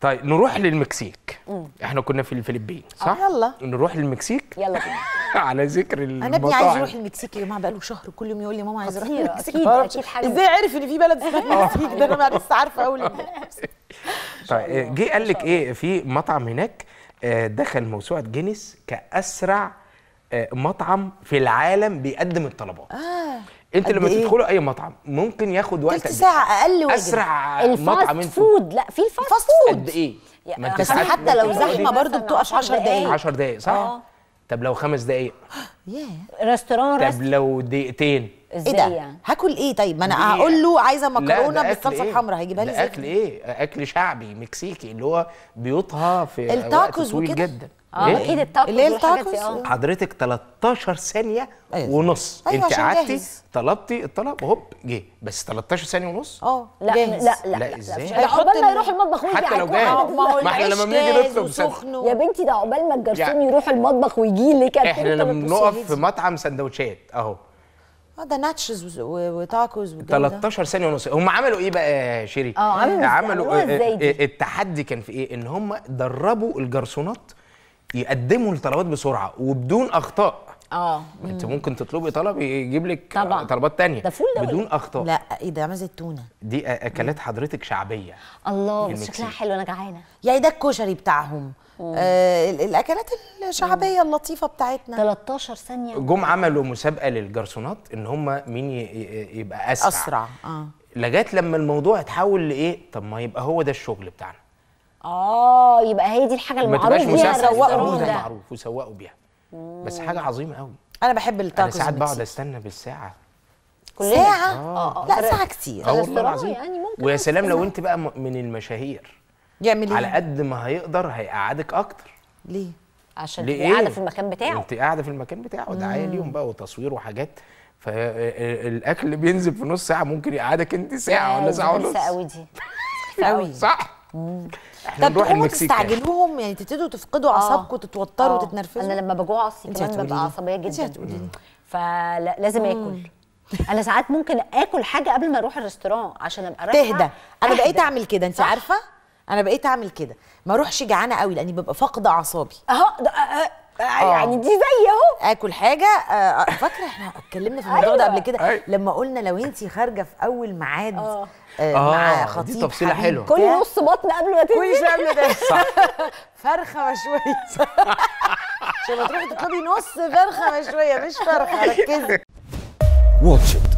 طيب نروح للمكسيك مم. احنا كنا في الفلبين آه، صح آه يلا نروح للمكسيك يلا على ذكر المطاعم انا ابني عايز يروح المكسيك يا جماعه بقاله شهر كل يوم يقول لي ماما عايز اروح المكسيك اكيد ازاي عرف ان في بلد اسمها المكسيك ده انا لسه عارفه اقول طيب جه قال لك ايه في مطعم هناك آه، دخل موسوعه جينيس كاسرع آه، مطعم في العالم بيقدم الطلبات آه. انت لما إيه؟ تدخلوا اي مطعم ممكن ياخد وقت تلت إيه؟ ساعه اقل واجب اسرع مطعم انت فود لا في الفاست فود قد ايه ما انت حتى لو زحمه برضه بتقف 10 دقائق 10 دقائق صح آه. طب لو خمس دقايق ريستوران طب لو دقيقتين ازاي ايه ده يعني؟ هاكل ايه طيب ما انا هقول له عايزه مكرونه بالصلصه إيه؟ الحمراء هيجيبها لي ازاي اكل ايه اكل شعبي مكسيكي اللي هو بيوطها في التاكوز وكده جدا اه إيه؟ اكيد التاكوز اللي اه حضرتك 13 ثانيه أيوة. ونص أيوة انت قعدتي طلبتي الطلب هوب جه بس 13 ثانيه ونص اه لا, لا لا لا ازاي عقبال ما يروح المطبخ ويجي حتى لو جاي آه، ما احنا لما بنيجي نطلب يا بنتي ده عقبال ما الجرسون يعني يروح المطبخ ويجي لك احنا لما بنقف في مطعم سندوتشات اهو اه ده ناتشز وتاكوز 13 ثانيه ونص هم عملوا ايه بقى يا شيري؟ اه عملوا, عملوا, عملوا التحدي كان في ايه؟ ان هم دربوا الجرسونات يقدموا الطلبات بسرعه وبدون اخطاء اه انت ممكن تطلبي طلب يجيب لك طلبات تانية ده بدون إيه؟ اخطاء لا ايه ده عامل التونه دي اكلات حضرتك شعبيه الله شكلها حلو انا جعانه يعني ده الكشري بتاعهم آه الاكلات الشعبيه مم. اللطيفه بتاعتنا 13 ثانيه جم عملوا مسابقه للجرسونات ان هم مين يبقى اسرع اسرع اه لغايه لما الموضوع اتحول لايه طب ما يبقى هو ده الشغل بتاعنا اه يبقى هي دي الحاجه المعروف بيها سوقوا بيها معروف وسوقوا بيها بس حاجه عظيمه قوي انا بحب التاكسي انا ساعات بقعد استنى بالساعه كل ساعه آه. آه. آه،, آه. لا ساعه كتير اه والله العظيم يعني ويا سلام لو انت بقى من المشاهير يعمل ايه على قد ما هيقدر هيقعدك اكتر ليه عشان ليه قاعده في المكان بتاعه انت قاعده في المكان بتاعه دعايه ليهم بقى وتصوير وحاجات فالاكل آه، بينزل في نص ساعه ممكن يقعدك انت ساعه ولا ساعه ونص قوي دي قوي صح احنا طب هو يعني. تستعجلوهم يعني تبتدوا تفقدوا آه. اعصابكم تتوتروا آه. وتتنرفزوا انا لما بجوع عصبي كمان ببقى عصبيه جدا فلازم اكل انا ساعات ممكن اكل حاجه قبل ما اروح الريستوران عشان ابقى رايحه تهدى انا بقيت اعمل كده انت عارفه انا بقيت اعمل كده ما اروحش جعانه قوي لاني ببقى فاقده اعصابي اهو آه، آه، آه. يعني دي زي اهو اكل حاجه آه، فاكره احنا اتكلمنا في الموضوع ده أيوة. قبل كده لما قلنا لو انت خارجه في اول ميعاد آه. مع خطيب دي تفصيله حلوه كل نص بطن قبل ما تنزل كل شيء قبل ده صح فرخه مشويه عشان ما تروحي تطلبي نص فرخه مشويه مش فرخه أيوة. ركزي واتش